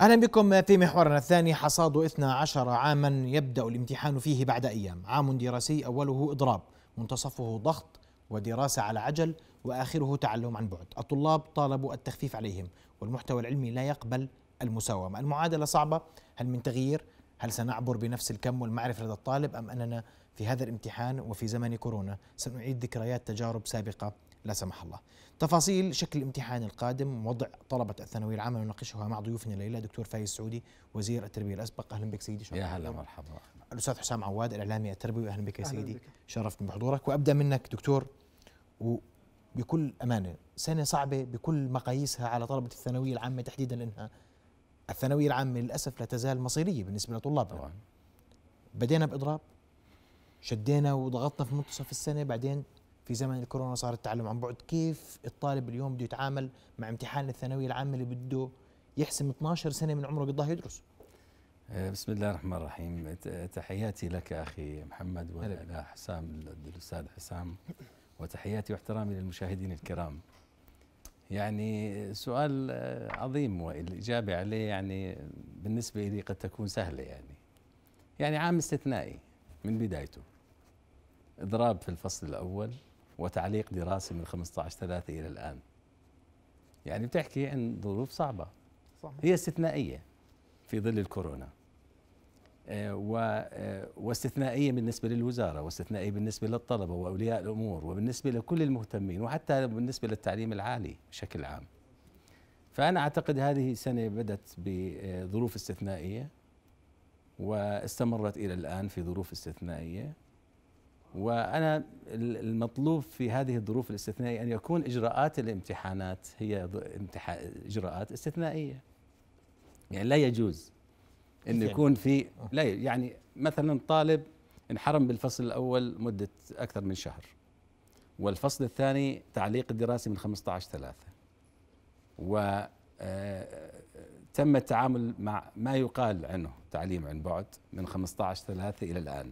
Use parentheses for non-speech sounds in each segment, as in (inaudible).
أهلا بكم في محورنا الثاني حصاد 12 عاما يبدأ الامتحان فيه بعد أيام عام دراسي أوله إضراب منتصفه ضغط ودراسة على عجل وآخره تعلم عن بعد الطلاب طالبوا التخفيف عليهم والمحتوى العلمي لا يقبل المساومة المعادلة صعبة هل من تغيير؟ هل سنعبر بنفس الكم والمعرفة لدى الطالب أم أننا في هذا الامتحان وفي زمن كورونا سنعيد ذكريات تجارب سابقة لا سمح الله تفاصيل شكل الامتحان القادم وضع طلبة الثانوية العامة نناقشها مع ضيوفنا الليلة دكتور فايز سعودي وزير التربية الأسبق أهلا بك سيدي شكرا يا هلا مرحبا الأستاذ حسام عواد الإعلامي التربوي أهلا بك يا سيدي شرفت بحضورك وأبدأ منك دكتور وبكل أمانة سنة صعبة بكل مقاييسها على طلبة الثانوية العامة تحديدا لأنها الثانوية العامة للأسف لا تزال مصيرية بالنسبة لطلابنا طبعا بدينا بإضراب شدينا وضغطنا في منتصف السنة بعدين في زمن الكورونا صار التعلم عن بعد كيف الطالب اليوم بده يتعامل مع امتحان الثانويه العامه اللي بده يحسم 12 سنه من عمره قضاه يدرس آه، بسم الله الرحمن الرحيم تحياتي لك اخي محمد حسام الاستاذ حسام وتحياتي واحترامي للمشاهدين الكرام يعني سؤال آه، عظيم والاجابه عليه يعني بالنسبه لي قد تكون سهله يعني يعني عام استثنائي من بدايته اضراب في الفصل الاول وتعليق دراسي من 15 3 إلى الآن يعني بتحكي عن ظروف صعبة صحيح. هي استثنائية في ظل الكورونا آه، و آه، واستثنائيه بالنسبه للوزاره واستثنائيه بالنسبه للطلبه واولياء الامور وبالنسبه لكل المهتمين وحتى بالنسبه للتعليم العالي بشكل عام. فانا اعتقد هذه السنه بدت بظروف استثنائيه واستمرت الى الان في ظروف استثنائيه وانا المطلوب في هذه الظروف الاستثنائيه ان يكون اجراءات الامتحانات هي اجراءات استثنائيه يعني لا يجوز انه يكون في لا يعني مثلا طالب انحرم بالفصل الاول مده اكثر من شهر والفصل الثاني تعليق الدراسي من 15 3 و آه، تم التعامل مع ما يقال عنه تعليم عن بعد من 15 3 إلى الآن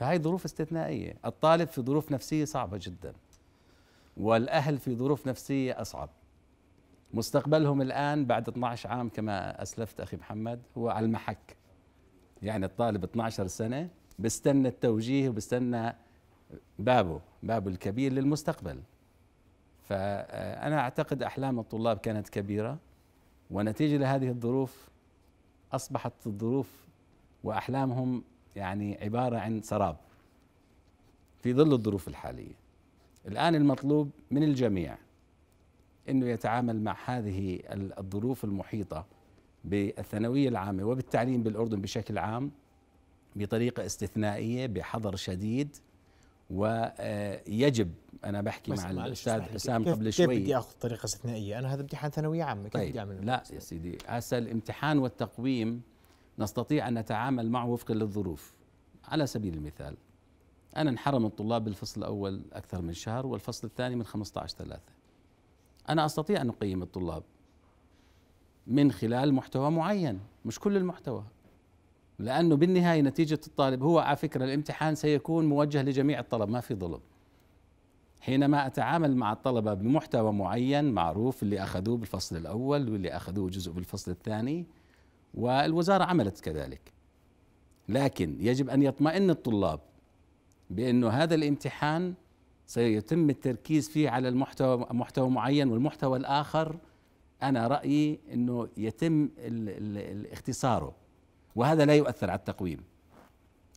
فهي ظروف استثنائيه الطالب في ظروف نفسيه صعبه جدا والاهل في ظروف نفسيه اصعب مستقبلهم الان بعد 12 عام كما اسلفت اخي محمد هو على المحك يعني الطالب 12 سنه بستنى التوجيه وبستنى بابه بابه الكبير للمستقبل فانا اعتقد احلام الطلاب كانت كبيره ونتيجه لهذه الظروف اصبحت الظروف واحلامهم يعني عبارة عن سراب في ظل الظروف الحالية الآن المطلوب من الجميع أنه يتعامل مع هذه الظروف المحيطة بالثانوية العامة وبالتعليم بالأردن بشكل عام بطريقة استثنائية بحظر شديد ويجب آه، انا بحكي مع الاستاذ حسام قبل شوي كيف بدي اخذ طريقه استثنائيه؟ انا هذا امتحان ثانويه عامه كيف طيب بدي اعمل؟ لا يا سيدي هسه الامتحان والتقويم نستطيع أن نتعامل معه وفقا للظروف على سبيل المثال أنا انحرم الطلاب بالفصل الأول أكثر من شهر والفصل الثاني من 15 ثلاثة أنا أستطيع أن أقيم الطلاب من خلال محتوى معين مش كل المحتوى لأنه بالنهاية نتيجة الطالب هو على فكرة الامتحان سيكون موجه لجميع الطلب ما في ظلم حينما أتعامل مع الطلبة بمحتوى معين معروف اللي أخذوه بالفصل الأول واللي أخذوه جزء بالفصل الثاني والوزاره عملت كذلك لكن يجب ان يطمئن الطلاب بانه هذا الامتحان سيتم التركيز فيه على المحتوى محتوى معين والمحتوى الاخر انا رايي انه يتم اختصاره وهذا لا يؤثر على التقويم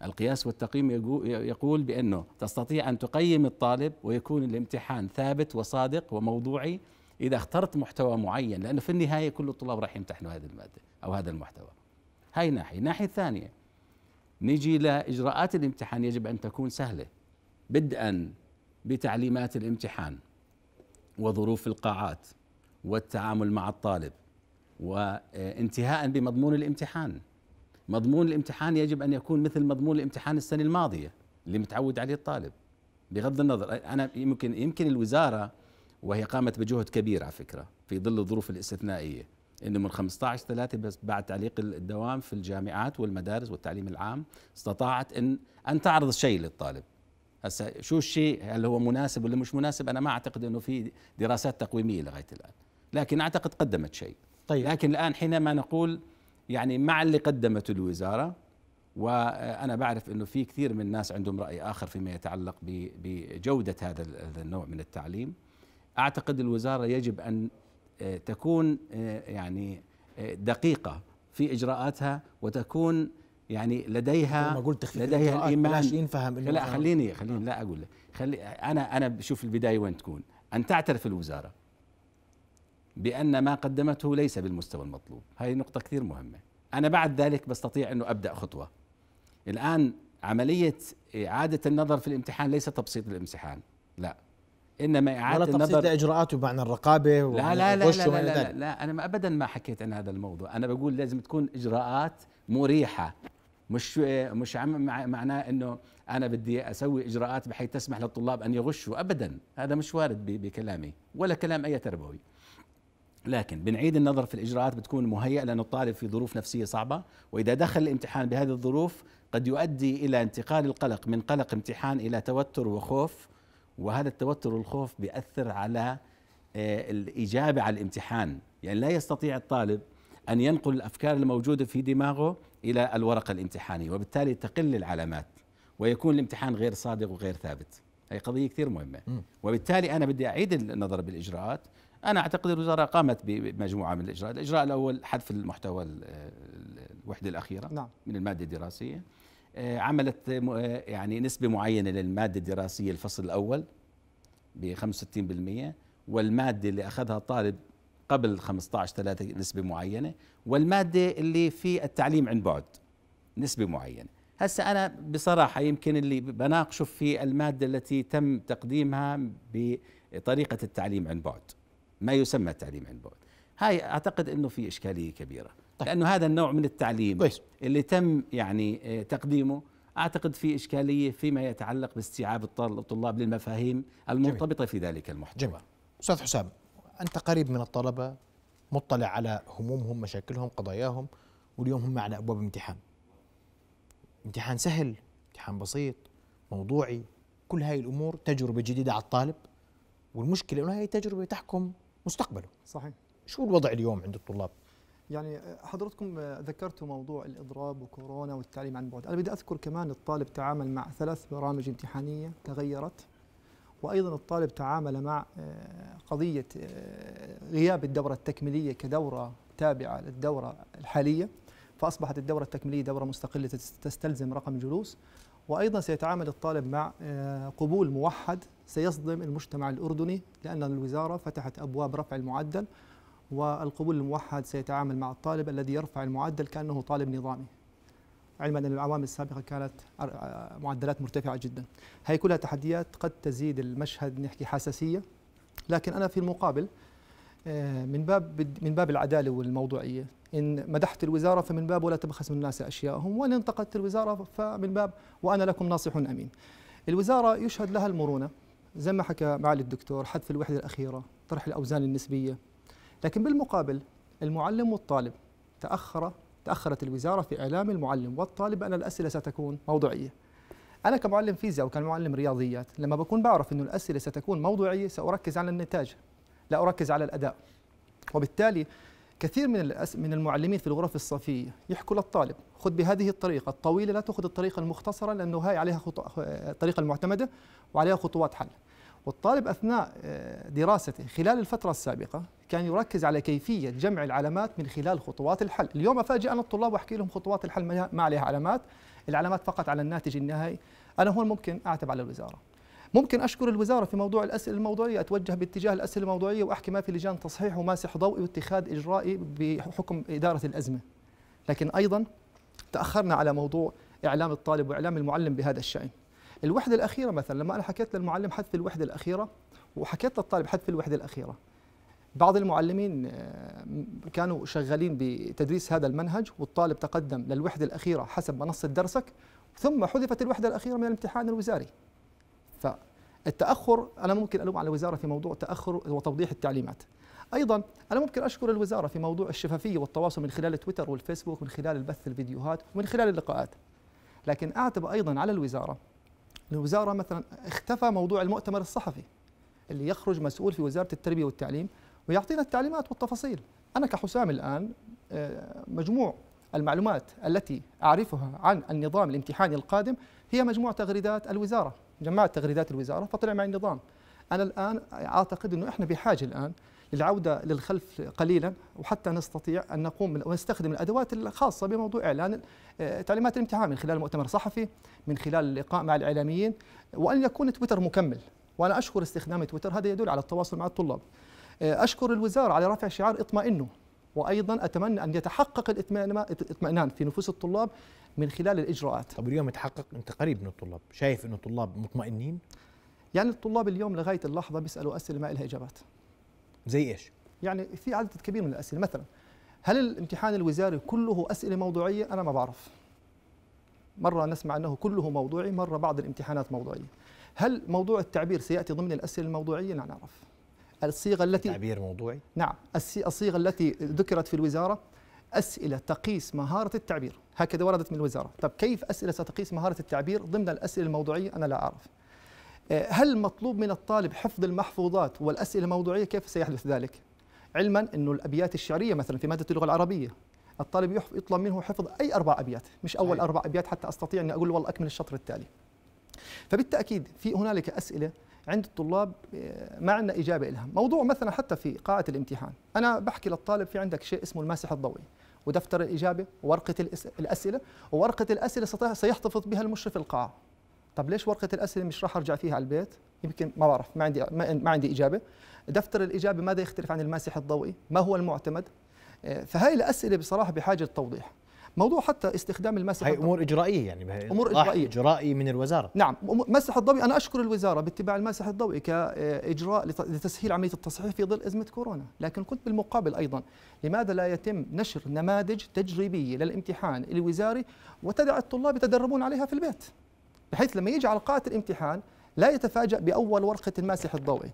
القياس والتقييم يقول بانه تستطيع ان تقيم الطالب ويكون الامتحان ثابت وصادق وموضوعي اذا اخترت محتوى معين لانه في النهايه كل الطلاب راح يمتحنوا هذه الماده أو هذا المحتوى هاي ناحية الناحية الثانية نجي لإجراءات الامتحان يجب أن تكون سهلة بدءا بتعليمات الامتحان وظروف القاعات والتعامل مع الطالب وانتهاء بمضمون الامتحان مضمون الامتحان يجب ان يكون مثل مضمون الامتحان السنه الماضيه اللي متعود عليه الطالب بغض النظر انا يمكن يمكن الوزاره وهي قامت بجهد كبير على فكره في ظل الظروف الاستثنائيه انه من 15 3 بس بعد تعليق الدوام في الجامعات والمدارس والتعليم العام استطاعت ان ان تعرض شيء للطالب هسه شو الشيء هل هو مناسب ولا مش مناسب انا ما اعتقد انه في دراسات تقويميه لغايه الان لكن اعتقد قدمت شيء طيب لكن الان حينما نقول يعني مع اللي قدمته الوزاره وانا بعرف انه في كثير من الناس عندهم راي اخر فيما يتعلق بجوده هذا النوع من التعليم اعتقد الوزاره يجب ان آه، تكون آه، يعني آه، دقيقه في اجراءاتها وتكون يعني لديها قلت لديها الايمان ينفهم لا خليني خليني لا اقول لك خلي انا انا بشوف البدايه وين تكون ان تعترف الوزاره بان ما قدمته ليس بالمستوى المطلوب هذه نقطه كثير مهمه انا بعد ذلك بستطيع انه ابدا خطوه الان عمليه اعاده النظر في الامتحان ليس تبسيط الامتحان لا انما اعاده ولا النظر لاجراءات بمعنى الرقابه لا لا لا لا, لا, لا, لا, لا انا ما ابدا ما حكيت عن هذا الموضوع انا بقول لازم تكون اجراءات مريحه مش مش عم معناه انه انا بدي اسوي اجراءات بحيث تسمح للطلاب ان يغشوا ابدا هذا مش وارد بكلامي ولا كلام اي تربوي لكن بنعيد النظر في الاجراءات بتكون مهيئه لان الطالب في ظروف نفسيه صعبه واذا دخل الامتحان بهذه الظروف قد يؤدي الى انتقال القلق من قلق امتحان الى توتر وخوف وهذا التوتر والخوف بيأثر على آه، الإجابة على الامتحان يعني لا يستطيع الطالب أن ينقل الأفكار الموجودة في دماغه إلى الورقة الامتحانية وبالتالي تقل العلامات ويكون الامتحان غير صادق وغير ثابت هي قضية كثير مهمة وبالتالي أنا بدي أعيد النظر بالإجراءات أنا أعتقد الوزارة قامت بمجموعة من الإجراءات الإجراء الأول حذف المحتوى الوحدة الأخيرة نعم. من المادة الدراسية آه، عملت آه، يعني نسبة معينة للمادة الدراسية الفصل الأول ب 65% والمادة اللي أخذها الطالب قبل 15 ثلاثة نسبة معينة والمادة اللي في التعليم عن بعد نسبة معينة هسا أنا بصراحة يمكن اللي بناقشه في المادة التي تم تقديمها بطريقة التعليم عن بعد ما يسمى التعليم عن بعد هاي اعتقد انه في اشكاليه كبيره طيب. لانه هذا النوع من التعليم كويس. اللي تم يعني آه، تقديمه اعتقد في اشكاليه فيما يتعلق باستيعاب الطلاب للمفاهيم المرتبطه في ذلك المحتوى جميل. استاذ حسام انت قريب من الطلبه مطلع على همومهم مشاكلهم قضاياهم واليوم هم على ابواب امتحان امتحان سهل امتحان بسيط موضوعي كل هاي الامور تجربه جديده على الطالب والمشكله انه هاي التجربه تحكم مستقبله صحيح شو الوضع اليوم عند الطلاب؟ يعني آه، حضرتكم آه، ذكرتوا موضوع الاضراب وكورونا والتعليم عن بعد، انا بدي اذكر كمان الطالب تعامل مع ثلاث برامج امتحانيه تغيرت وايضا الطالب تعامل مع آه، قضيه غياب الدوره التكميليه كدوره تابعه للدوره الحاليه فاصبحت الدوره التكميليه دوره مستقله تستلزم رقم جلوس وايضا سيتعامل الطالب مع قبول موحد سيصدم المجتمع الاردني لان الوزاره فتحت ابواب رفع المعدل والقبول الموحد سيتعامل مع الطالب الذي يرفع المعدل كأنه طالب نظامي علما أن العوامل السابقة كانت معدلات مرتفعة جدا هي كلها تحديات قد تزيد المشهد نحكي حساسية لكن أنا في المقابل آه، من باب من باب العداله والموضوعيه ان مدحت الوزاره فمن باب ولا تبخس من الناس اشياءهم وان انتقدت الوزاره فمن باب وانا لكم ناصح امين الوزاره يشهد لها المرونه زي ما حكى معالي الدكتور حذف الوحده الاخيره طرح الاوزان النسبيه لكن بالمقابل المعلم والطالب تأخر تأخرت الوزارة في إعلام المعلم والطالب أن الأسئلة ستكون موضوعية أنا كمعلم فيزياء وكمعلم رياضيات لما بكون بعرف أن الأسئلة ستكون موضوعية سأركز على النتاج لا أركز على الأداء وبالتالي كثير من من المعلمين في الغرف الصفيه يحكوا للطالب خذ بهذه الطريقه الطويله لا تاخذ الطريقه المختصره لانه هاي عليها خطو... الطريقه المعتمده وعليها خطوات حل والطالب أثناء آه، دراسته خلال الفترة السابقة كان يركز على كيفية جمع العلامات من خلال خطوات الحل اليوم أفاجئ أنا الطلاب وأحكي لهم خطوات الحل ما عليها علامات العلامات فقط على الناتج النهائي أنا هون ممكن أعتب على الوزارة ممكن اشكر الوزاره في موضوع الاسئله الموضوعيه اتوجه باتجاه الاسئله الموضوعيه واحكي ما في لجان تصحيح وماسح ضوئي واتخاذ اجرائي بحكم اداره الازمه لكن ايضا تاخرنا على موضوع اعلام الطالب واعلام المعلم بهذا الشان الوحده الاخيره مثلا لما انا حكيت للمعلم حذف الوحده الاخيره وحكيت للطالب حذف الوحده الاخيره بعض المعلمين آه، كانوا شغالين بتدريس هذا المنهج والطالب تقدم للوحده الاخيره حسب منصه درسك ثم حذفت الوحده الاخيره من الامتحان الوزاري فالتاخر انا ممكن الوم على الوزاره في موضوع تاخر وتوضيح التعليمات ايضا انا ممكن اشكر الوزاره في موضوع الشفافيه والتواصل من خلال تويتر والفيسبوك من خلال البث الفيديوهات ومن خلال اللقاءات لكن اعتب ايضا على الوزاره الوزاره مثلا اختفى موضوع المؤتمر الصحفي اللي يخرج مسؤول في وزاره التربيه والتعليم ويعطينا التعليمات والتفاصيل انا كحسام الان آه، مجموع المعلومات التي اعرفها عن النظام الامتحاني القادم هي مجموع تغريدات الوزاره جمعت تغريدات الوزاره فطلع معي النظام انا الان اعتقد انه احنا بحاجه الان العودة للخلف قليلا وحتى نستطيع أن نقوم ونستخدم الأدوات الخاصة بموضوع إعلان آه، تعليمات الامتحان من خلال مؤتمر صحفي من خلال اللقاء مع الإعلاميين وأن يكون تويتر مكمل وأنا أشكر استخدام تويتر هذا يدل على التواصل مع الطلاب آه، أشكر الوزارة على رفع شعار اطمئنوا وايضا اتمنى ان يتحقق الاطمئنان في نفوس الطلاب من خلال الاجراءات. طب اليوم يتحقق انت قريب من الطلاب، شايف انه الطلاب مطمئنين؟ يعني الطلاب اليوم لغايه اللحظه بيسالوا اسئله ما لها اجابات. زي ايش؟ يعني في عدد كبير من الاسئله مثلا هل الامتحان الوزاري كله اسئله موضوعيه؟ انا ما بعرف. مره نسمع انه كله موضوعي، مره بعض الامتحانات موضوعيه. هل موضوع التعبير سياتي ضمن الاسئله الموضوعيه؟ لا نعرف. الصيغه التي تعبير موضوعي؟ نعم، الصيغه التي ذكرت في الوزاره أسئلة تقيس مهارة التعبير هكذا وردت من الوزارة طب كيف أسئلة ستقيس مهارة التعبير ضمن الأسئلة الموضوعية أنا لا أعرف هل مطلوب من الطالب حفظ المحفوظات والأسئلة موضوعية كيف سيحدث ذلك؟ علما أنه الأبيات الشعرية مثلا في مادة اللغة العربية الطالب يطلب منه حفظ أي أربع أبيات مش أول أربع أبيات حتى أستطيع أن أقول والله أكمل الشطر التالي فبالتأكيد في هنالك أسئلة عند الطلاب آه، ما عندنا إجابة لها موضوع مثلا حتى في قاعة الامتحان أنا بحكي للطالب في عندك شيء اسمه الماسح الضوئي ودفتر الإجابة وورقة الأسئلة وورقة الأسئلة سيحتفظ بها المشرف القاعة طب ليش ورقه الاسئله مش راح ارجع فيها على البيت يمكن ما بعرف ما عندي ما عندي اجابه دفتر الاجابه ماذا يختلف عن الماسح الضوئي ما هو المعتمد آه، فهي الاسئله بصراحه بحاجه توضيح موضوع حتى استخدام الماسح هي امور اجرائيه يعني امور اجرائيه اجرائي من الوزاره نعم مسح الضوئي انا اشكر الوزاره باتباع الماسح الضوئي كاجراء آه، لتسهيل عمليه التصحيح في ظل ازمه كورونا لكن كنت بالمقابل ايضا لماذا لا يتم نشر نماذج تجريبيه للامتحان الوزاري وتدع الطلاب يتدربون عليها في البيت بحيث لما يجي على قاعة الامتحان لا يتفاجأ بأول ورقة الماسح الضوئي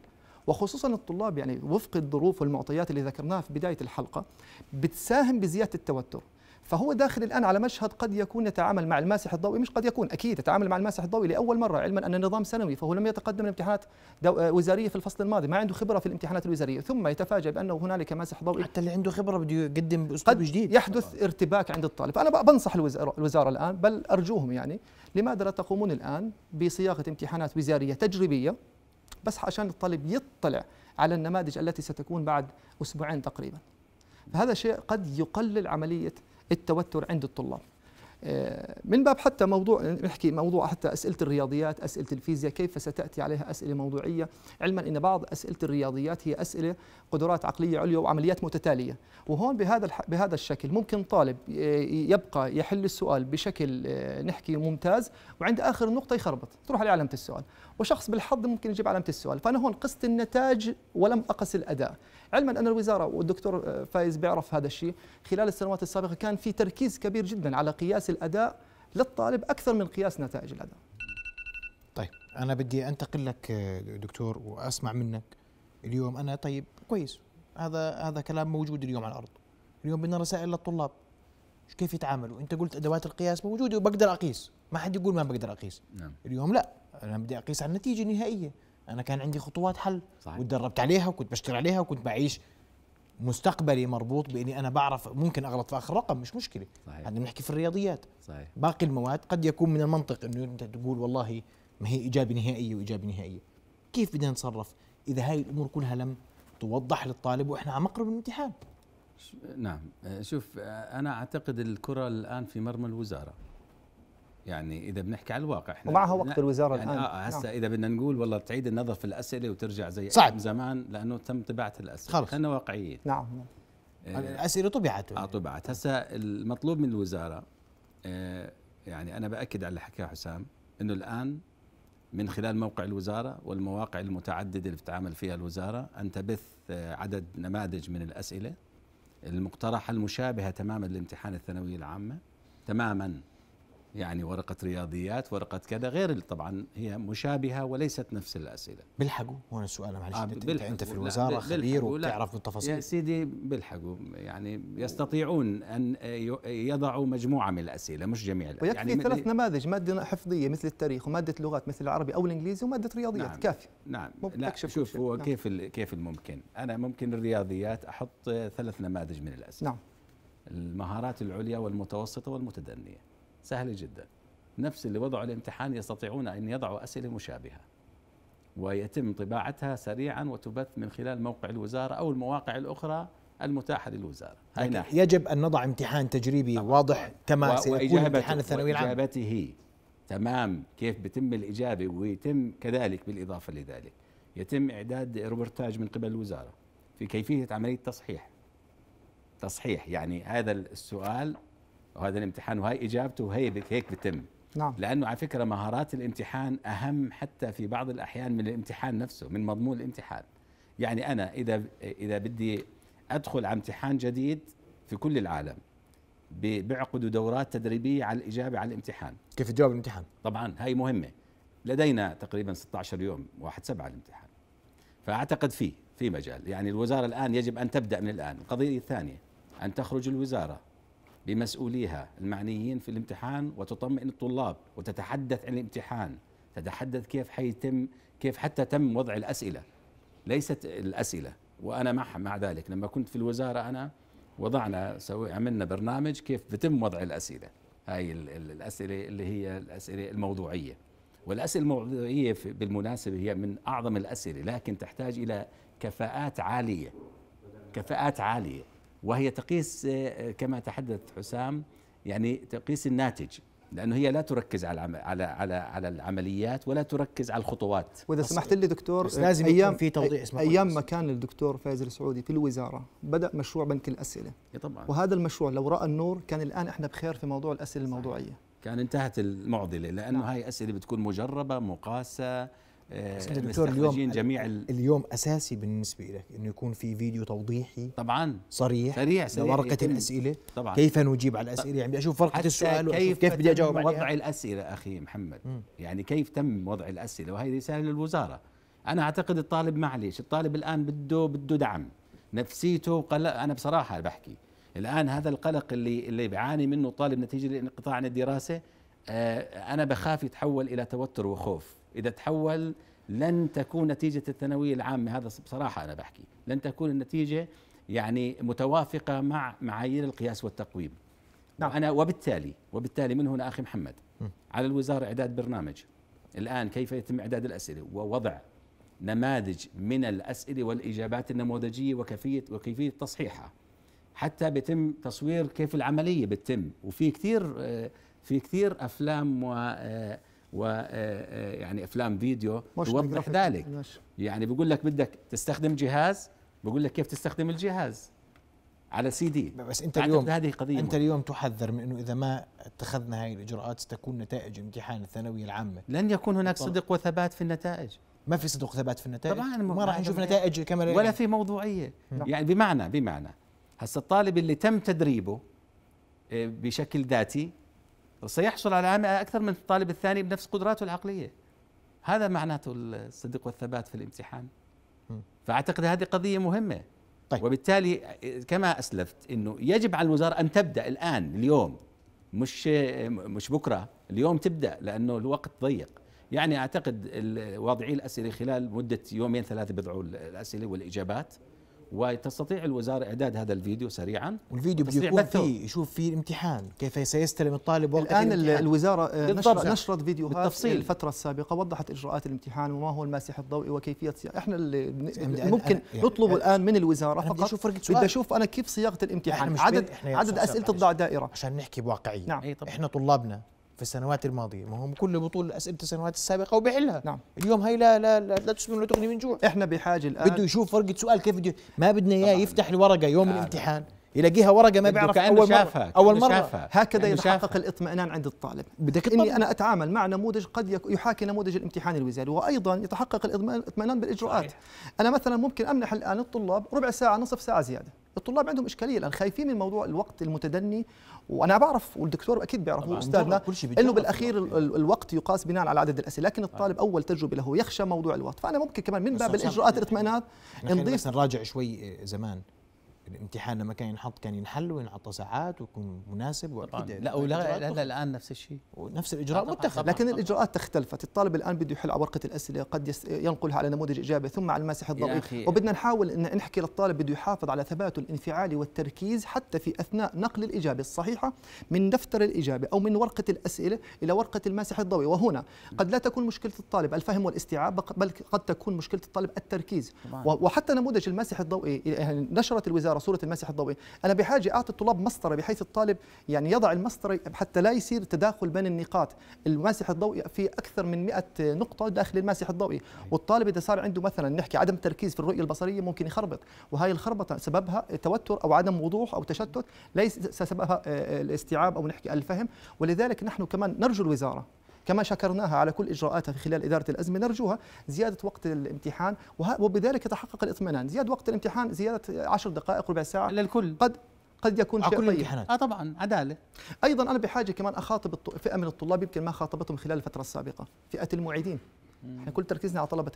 وخصوصا الطلاب يعني وفق الظروف والمعطيات اللي ذكرناها في بداية الحلقة بتساهم بزيادة التوتر فهو داخل الآن على مشهد قد يكون يتعامل مع الماسح الضوئي مش قد يكون أكيد يتعامل مع الماسح الضوئي لأول مرة علما أن النظام سنوي فهو لم يتقدم لامتحانات آه، وزارية في الفصل الماضي ما عنده خبرة في الامتحانات الوزارية ثم يتفاجأ بأنه هنالك ماسح ضوئي حتى اللي عنده خبرة بده يقدم بأسلوب جديد يحدث ارتباك عند الطالب أنا بنصح الوزارة, الوزارة الآن بل أرجوهم يعني لماذا لا تقومون الآن بصياغة امتحانات وزارية تجريبية بس عشان الطالب يطلع على النماذج التي ستكون بعد أسبوعين تقريبا فهذا شيء قد يقلل عملية التوتر عند الطلاب آه، من باب حتى موضوع نحكي موضوع حتى أسئلة الرياضيات أسئلة الفيزياء كيف ستأتي عليها أسئلة موضوعية علما أن بعض أسئلة الرياضيات هي أسئلة قدرات عقلية عليا وعمليات متتالية وهون بهذا بهذا الشكل ممكن طالب آه، يبقى يحل السؤال بشكل آه، نحكي ممتاز وعند آخر نقطة يخربط تروح عليه علامة السؤال وشخص بالحظ ممكن يجيب علامة السؤال فأنا هون قست النتاج ولم أقس الأداء علما أن الوزارة والدكتور فايز بيعرف هذا الشيء خلال السنوات السابقة كان في تركيز كبير جدا على قياس الأداء للطالب أكثر من قياس نتائج الأداء طيب أنا بدي أنتقل لك دكتور وأسمع منك اليوم أنا طيب كويس هذا هذا كلام موجود اليوم على الأرض اليوم بدنا رسائل للطلاب كيف يتعاملوا انت قلت ادوات القياس موجوده وبقدر اقيس ما حد يقول ما بقدر اقيس نعم. اليوم لا انا بدي اقيس على النتيجه النهائيه انا كان عندي خطوات حل صحيح. وتدربت عليها وكنت بشتغل عليها وكنت بعيش مستقبلي مربوط باني انا بعرف ممكن اغلط في اخر رقم مش مشكله صحيح. بنحكي في الرياضيات صحيح. باقي المواد قد يكون من المنطق انه انت تقول والله ما هي اجابه نهائيه واجابه نهائيه كيف بدنا نتصرف اذا هاي الامور كلها لم توضح للطالب واحنا عم نقرب الامتحان نعم آه، شوف آه، انا اعتقد الكره الان في مرمى الوزاره يعني اذا بنحكي على الواقع احنا ومعها وقت الوزاره يعني الان آه،, آه هسه نعم. اذا بدنا نقول والله تعيد النظر في الاسئله وترجع زي صعب. زمان لانه تم طباعه الاسئله خلص خلينا واقعيين نعم آه الاسئله طبعت اه طبعت هسه المطلوب من الوزاره آه يعني انا باكد على اللي حكاه حسام انه الان من خلال موقع الوزاره والمواقع المتعدده اللي بتعامل فيها الوزاره ان تبث آه، عدد نماذج من الاسئله المقترحه المشابهه تماما للامتحان الثانويه العامه تماما يعني ورقة رياضيات ورقة كذا غير طبعا هي مشابهة وليست نفس الأسئلة بلحقوا هون السؤال معلش آه انت, في الوزارة خبير وبتعرف بالتفاصيل يا سيدي بلحقوا يعني يستطيعون أن يضعوا مجموعة من الأسئلة مش جميع الأسئلة ويكفي يعني ثلاث نماذج مادة حفظية مثل التاريخ ومادة لغات مثل العربي أو الإنجليزي ومادة رياضيات نعم كافية نعم لا شوف هو نعم كيف كيف الممكن أنا ممكن الرياضيات أحط ثلاث نماذج من الأسئلة نعم المهارات العليا والمتوسطة والمتدنية سهلة جدا نفس اللي وضعوا الامتحان يستطيعون أن يضعوا أسئلة مشابهة ويتم طباعتها سريعا وتبث من خلال موقع الوزارة أو المواقع الأخرى المتاحة للوزارة هاي ناحية. يجب أن نضع امتحان تجريبي آه. واضح كما و... سيكون امتحان الثانوي العام وإجابته تمام كيف بتم الإجابة ويتم كذلك بالإضافة لذلك يتم إعداد روبرتاج من قبل الوزارة في كيفية عملية تصحيح تصحيح يعني هذا السؤال وهذا الامتحان وهي اجابته وهي هيك بتم نعم لانه على فكره مهارات الامتحان اهم حتى في بعض الاحيان من الامتحان نفسه من مضمون الامتحان يعني انا اذا اذا بدي ادخل على امتحان جديد في كل العالم بيعقدوا دورات تدريبيه على الاجابه على الامتحان كيف تجاوب الامتحان طبعا هاي مهمه لدينا تقريبا 16 يوم 1 7 الامتحان فاعتقد فيه في مجال يعني الوزاره الان يجب ان تبدا من الان القضيه الثانيه ان تخرج الوزاره بمسؤوليها المعنيين في الامتحان وتطمئن الطلاب وتتحدث عن الامتحان تتحدث كيف حيتم كيف حتى تم وضع الاسئله ليست الاسئله وانا مع مع ذلك لما كنت في الوزاره انا وضعنا سوي عملنا برنامج كيف بتم وضع الاسئله هاي الاسئله اللي هي الاسئله الموضوعيه والاسئله الموضوعيه بالمناسبه هي من اعظم الاسئله لكن تحتاج الى كفاءات عاليه كفاءات عاليه وهي تقيس آه، كما تحدث حسام يعني تقيس الناتج لانه هي لا تركز على على على على العمليات ولا تركز على الخطوات واذا سمحت لي دكتور لازم ايام في توضيح اسمه ايام ما كان الدكتور فايز السعودي في الوزاره بدا مشروع بنك الاسئله طبعا وهذا المشروع لو راى النور كان الان احنا بخير في موضوع الاسئله الموضوعيه كان انتهت المعضله لانه نعم. هاي اسئله بتكون مجربه مقاسه آه، دكتور اليوم جميع اليوم اساسي بالنسبه لك انه يكون في فيديو توضيحي طبعا صريح سريع سريع ورقه الاسئله طبعا كيف نجيب على الاسئله يعني بدي اشوف ورقه السؤال كيف كيف بدي اجاوب عليها وضع الاسئله اخي محمد م. يعني كيف تم وضع الاسئله وهي رساله للوزاره انا اعتقد الطالب معلش الطالب الان بده بده دعم نفسيته قلق انا بصراحه بحكي الان هذا القلق اللي اللي بيعاني منه الطالب نتيجه الانقطاع عن الدراسه آه، انا بخاف يتحول الى توتر وخوف إذا تحول لن تكون نتيجة الثانوية العامة هذا بصراحة أنا بحكي لن تكون النتيجة يعني متوافقة مع معايير القياس والتقويم نعم. أنا وبالتالي وبالتالي من هنا أخي محمد م. على الوزارة إعداد برنامج الآن كيف يتم إعداد الأسئلة ووضع نماذج من الأسئلة والإجابات النموذجية وكيفية وكيفية تصحيحها حتى بيتم تصوير كيف العملية بتتم وفي كثير آه، في كثير أفلام و آه، ويعني آه، آه، افلام فيديو توضح ذلك يعني بيقول لك بدك تستخدم جهاز بقول لك كيف تستخدم الجهاز على سي دي بس انت اليوم هذه قضيه انت اليوم تحذر من انه اذا ما اتخذنا هذه الاجراءات ستكون نتائج امتحان الثانويه العامه لن يكون هناك صدق وثبات في النتائج ما في صدق وثبات في النتائج طبعا ما راح نشوف نتائج كما ولا يعني. في موضوعيه م. نعم. يعني بمعنى بمعنى هسا الطالب اللي تم تدريبه آه، بشكل ذاتي سيحصل على عامة أكثر من الطالب الثاني بنفس قدراته العقلية هذا معناته الصدق والثبات في الامتحان فأعتقد هذه قضية مهمة طيب. وبالتالي كما أسلفت أنه يجب على الوزارة أن تبدأ الآن اليوم مش مش بكرة اليوم تبدأ لأنه الوقت ضيق يعني أعتقد واضعي الأسئلة خلال مدة يومين ثلاثة بضعوا الأسئلة والإجابات وتستطيع الوزارة إعداد هذا الفيديو سريعا والفيديو بيكون فيه يشوف فيه الامتحان كيف سيستلم الطالب وقت الآن الامتحان. الوزارة آه، نشرت, نشرت فيديوهات بالتفصيل الفترة السابقة وضحت إجراءات الامتحان وما هو الماسح الضوئي وكيفية صياغة إحنا اللي ممكن يعني الآن من الوزارة فقط بدي أشوف بدي أشوف أنا كيف صياغة الامتحان عدد عدد أسئلة الضع دائرة عشان نحكي بواقعية نعم. إحنا طلابنا في السنوات الماضيه ما هو كل بطول اسئله السنوات السابقه وبيحلها نعم اليوم هي لا لا لا, لا تسمن ولا تغني من جوع احنا بحاجه الان بده يشوف ورقه سؤال كيف بده ما بدنا اياه يفتح الورقه يوم الامتحان يلاقيها ورقه ما يعني بيعرف اول شافها. مره اول يعني مره شافها. هكذا يعني يتحقق الاطمئنان عند الطالب بدك اني انا اتعامل مع نموذج قد يحاكي نموذج الامتحان الوزاري وايضا يتحقق الاطمئنان بالاجراءات صحيح. انا مثلا ممكن امنح الان الطلاب ربع ساعه نصف ساعه زياده الطلاب عندهم اشكاليه لان خايفين من موضوع الوقت المتدني وانا بعرف والدكتور اكيد بيعرف استاذنا انه بالاخير الوقت يقاس بناء على عدد الاسئله لكن الطالب آه. اول تجربه له يخشى موضوع الوقت فانا ممكن كمان من باب الاجراءات الاطمئنان نضيف نراجع شوي آه، زمان الامتحان لما كان ينحط كان ينحل وينعطى ساعات ويكون مناسب واكيد يعني لا ولا هذا الان نفس الشيء ونفس متخذ طبعاً لكن طبعاً. الاجراءات اختلفت الطالب الان بده يحل على ورقه الاسئله قد ينقلها على نموذج اجابه ثم على الماسح الضوئي وبدنا نحاول ان نحكي للطالب بده يحافظ على ثباته الانفعالي والتركيز حتى في اثناء نقل الاجابه الصحيحه من دفتر الاجابه او من ورقه الاسئله الى ورقه الماسح الضوئي وهنا قد لا تكون مشكله الطالب الفهم والاستيعاب بل قد تكون مشكله الطالب التركيز طبعاً. وحتى نموذج الماسح الضوئي يعني نشرت الوزاره صوره المسيح الضوئي انا بحاجه اعطي الطلاب مسطره بحيث الطالب يعني يضع المسطره حتى لا يصير تداخل بين النقاط المسيح الضوئي في اكثر من 100 نقطه داخل المسيح الضوئي والطالب اذا صار عنده مثلا نحكي عدم تركيز في الرؤيه البصريه ممكن يخربط وهي الخربطه سببها توتر او عدم وضوح او تشتت ليس سببها آه، آه، الاستيعاب او نحكي الفهم ولذلك نحن كمان نرجو الوزاره كما شكرناها على كل إجراءاتها في خلال إدارة الأزمة نرجوها زيادة وقت الامتحان وبذلك يتحقق الإطمئنان زيادة وقت الامتحان زيادة 10 دقائق ربع ساعة للكل قد قد يكون شيء طيب اه طبعا عداله ايضا انا بحاجه كمان اخاطب فئه من الطلاب يمكن ما خاطبتهم خلال الفتره السابقه فئه المعيدين احنا كل تركيزنا على طلبه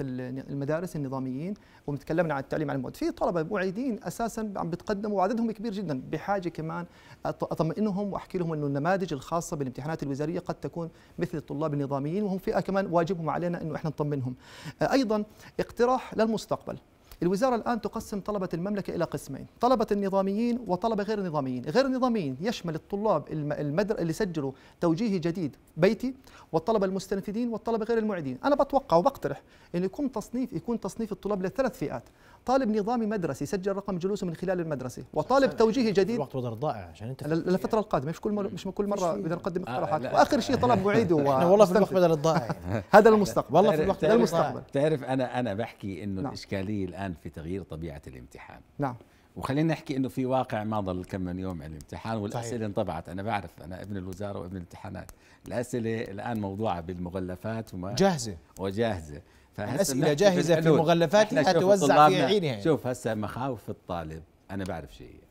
المدارس النظاميين وتكلمنا عن التعليم عن المواد في طلبه معيدين اساسا عم بتقدموا وعددهم كبير جدا بحاجه كمان اطمئنهم واحكي لهم انه النماذج الخاصه بالامتحانات الوزاريه قد تكون مثل الطلاب النظاميين وهم فئه كمان واجبهم علينا انه احنا نطمنهم ايضا اقتراح للمستقبل الوزارة الآن تقسم طلبة المملكة إلى قسمين طلبة النظاميين وطلبة غير النظاميين غير النظاميين يشمل الطلاب المدر اللي سجلوا توجيهي جديد بيتي والطلبة المستنفذين والطلبة غير المعيدين أنا بتوقع وبقترح أن يكون تصنيف يكون تصنيف الطلاب لثلاث فئات طالب نظامي مدرسي سجل رقم جلوسه من خلال المدرسة وطالب توجيهي جديد الوقت وضع ضائع عشان انت للفترة القادمة مش كل مش كل مرة بدنا نقدم آه، اقتراحات واخر شيء طلب معيد (laughs) احنا والله في الوقت بدل (laughs) الضائع هذا المستقبل والله في الوقت بدل المستقبل تعرف انا انا بحكي انه نعم. الاشكالية الان الامتحان في تغيير طبيعه الامتحان نعم وخلينا نحكي انه في واقع ما ضل كم من يوم عن الامتحان والاسئله انطبعت انا بعرف انا ابن الوزاره وابن الامتحانات الاسئله الان موضوعه بالمغلفات وما جاهزه وجاهزه الاسئله جاهزه في المغلفات حتوزع في عينها يعني. شوف هسه مخاوف الطالب انا بعرف شيء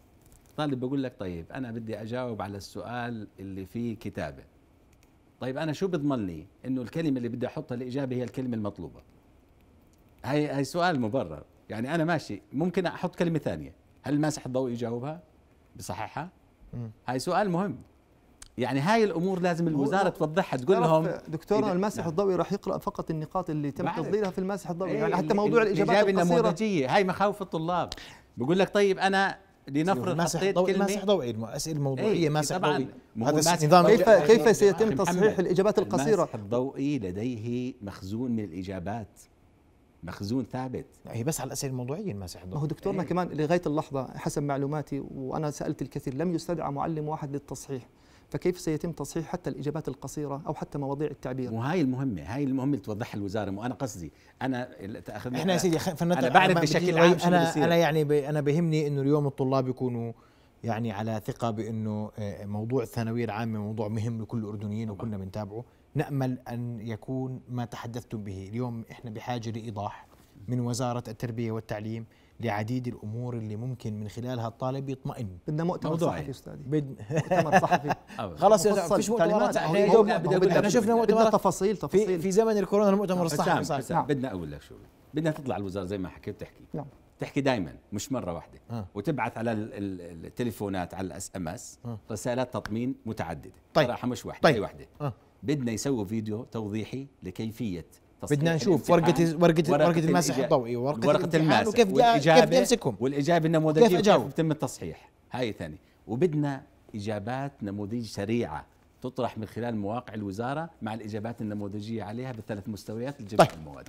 طالب بقول لك طيب انا بدي اجاوب على السؤال اللي فيه كتابه طيب انا شو بضمن لي انه الكلمه اللي بدي احطها الاجابه هي الكلمه المطلوبه هاي هاي سؤال مبرر يعني انا ماشي ممكن احط كلمه ثانيه هل الماسح الضوئي يجاوبها بصححها هاي سؤال مهم يعني هاي الامور لازم الوزاره توضحها تقول لهم دكتورنا الماسح نعم. الضوئي راح يقرا فقط النقاط اللي تم تفضيلها في الماسح الضوئي إيه، يعني حتى موضوع الاجابات النموذجيه هاي مخاوف الطلاب بقول لك طيب انا لنفرض حطيت ضوئي كلمه ماسح ضوئي الاسئله الموضوعيه ايه ماسح ضوئي هذا نظام كيف كيف سيتم تصحيح الاجابات القصيره الماسح الضوئي لديه مخزون من الاجابات مخزون ثابت هي بس على الاسئله الموضوعيه المسح ما هو دكتورنا إيه؟ كمان لغايه اللحظه حسب معلوماتي وانا سالت الكثير لم يستدعى معلم واحد للتصحيح فكيف سيتم تصحيح حتى الاجابات القصيره او حتى مواضيع التعبير وهي المهمه هاي المهمه اللي توضحها الوزاره وانا قصدي انا تاخذنا احنا يا سيدي انا بعرف بشكل عام انا انا يعني انا بهمني انه اليوم الطلاب يكونوا يعني على ثقه بانه آه، موضوع الثانويه العامه موضوع مهم لكل الاردنيين وكلنا بنتابعه نامل ان يكون ما تحدثتم به اليوم احنا بحاجه لايضاح من وزاره التربيه والتعليم لعديد الامور اللي ممكن من خلالها الطالب يطمئن بدنا مؤتمر صحفي استاذي بد... مؤتمر صحفي (laughs) خلاص فيش مؤتمرات احنا شفنا مؤتمرات تفاصيل تفاصيل في, في زمن الكورونا المؤتمر الصحفي نعم. بدنا اقول لك شو بدنا تطلع الوزاره زي ما حكيت تحكي نعم تحكي دائما مش مره واحده آه. وتبعث على التليفونات على الاس ام آه. اس رسالات تطمين متعدده طيب صراحه مش واحده طيب. واحده آه. بدنا يسووا فيديو توضيحي لكيفيه بدنا نشوف ورقة ورقة ورقة, الماسح المسح الضوئي ورقة, ورقة المسح وكيف والإجابة كيف يمسكهم والإجابة النموذجية وكيف يتم التصحيح هاي ثاني وبدنا إجابات نموذج سريعة تطرح من خلال مواقع الوزارة مع الإجابات النموذجية عليها بالثلاث مستويات لجميع طيب. المواد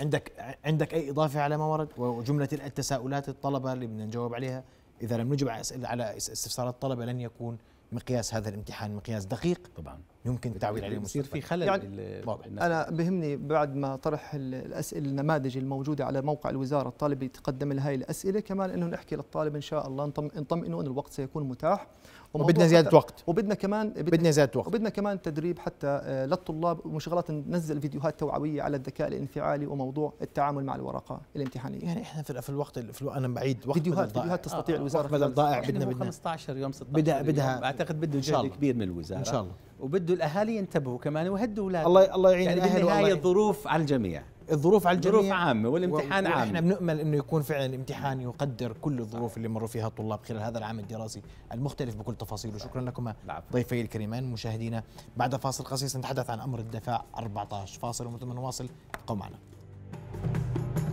عندك عندك أي إضافة على ما ورد وجملة التساؤلات الطلبة اللي بدنا نجاوب عليها إذا لم نجب على استفسارات الطلبة لن يكون مقياس هذا الامتحان مقياس دقيق طبعا يمكن التعويل عليه يصير في خلل يعني واضح انا بهمني بعد ما طرح الاسئله النماذج الموجوده على موقع الوزاره الطالب يتقدم لهي الاسئله كمان انه نحكي للطالب ان شاء الله نطمئنه ان الوقت سيكون متاح وبدنا زياده وقت وبدنا كمان بدنا زياده وقت وبدنا كمان تدريب حتى آه، للطلاب وشغلات ننزل فيديوهات توعويه على الذكاء الانفعالي وموضوع التعامل مع الورقه الامتحانيه يعني احنا في الوقت في الوقت انا بعيد وقت فيديوهات فيديوهات تستطيع آه، الوزاره بدل ضائع بدنا بدنا 15 يوم 16 بدها بدها اعتقد بده جهد كبير من الوزاره ان شاء الله وبده الاهالي ينتبهوا كمان وهدوا اولاد الله الله يعين يعني الاهل بالنهايه الظروف على الجميع الظروف على الجميع ظروف عامة والامتحان عام احنا بنأمل انه يكون فعلا امتحان يقدر كل الظروف اللي مروا فيها الطلاب خلال هذا العام الدراسي المختلف بكل تفاصيله شكرا لكما ضيفي الكريمين مشاهدينا بعد فاصل قصير سنتحدث عن امر الدفاع 14 فاصل ومن ثم نواصل ابقوا معنا